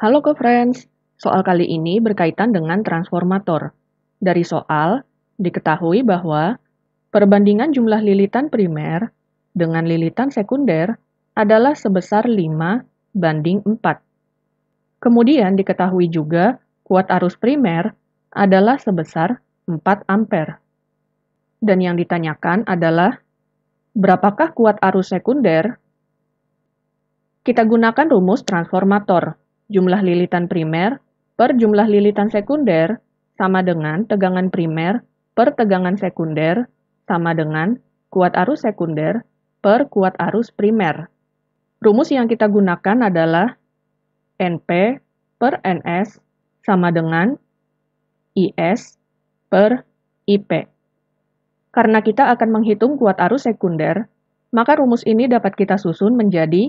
Halo ke friends soal kali ini berkaitan dengan transformator. Dari soal, diketahui bahwa perbandingan jumlah lilitan primer dengan lilitan sekunder adalah sebesar 5 banding 4. Kemudian diketahui juga kuat arus primer adalah sebesar 4 ampere. Dan yang ditanyakan adalah, berapakah kuat arus sekunder? Kita gunakan rumus transformator jumlah lilitan primer per jumlah lilitan sekunder sama dengan tegangan primer per tegangan sekunder sama dengan kuat arus sekunder per kuat arus primer. Rumus yang kita gunakan adalah NP per NS sama dengan IS per IP. Karena kita akan menghitung kuat arus sekunder, maka rumus ini dapat kita susun menjadi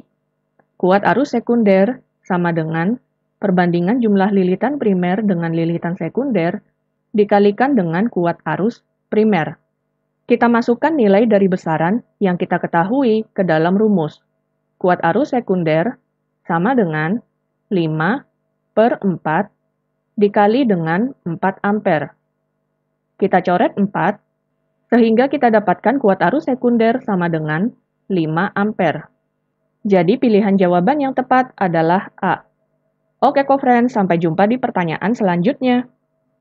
kuat arus sekunder sama dengan perbandingan jumlah lilitan primer dengan lilitan sekunder dikalikan dengan kuat arus primer. Kita masukkan nilai dari besaran yang kita ketahui ke dalam rumus. Kuat arus sekunder sama dengan 5 per 4 dikali dengan 4 ampere. Kita coret 4, sehingga kita dapatkan kuat arus sekunder sama dengan 5 ampere. Jadi pilihan jawaban yang tepat adalah A. Oke, friends, sampai jumpa di pertanyaan selanjutnya.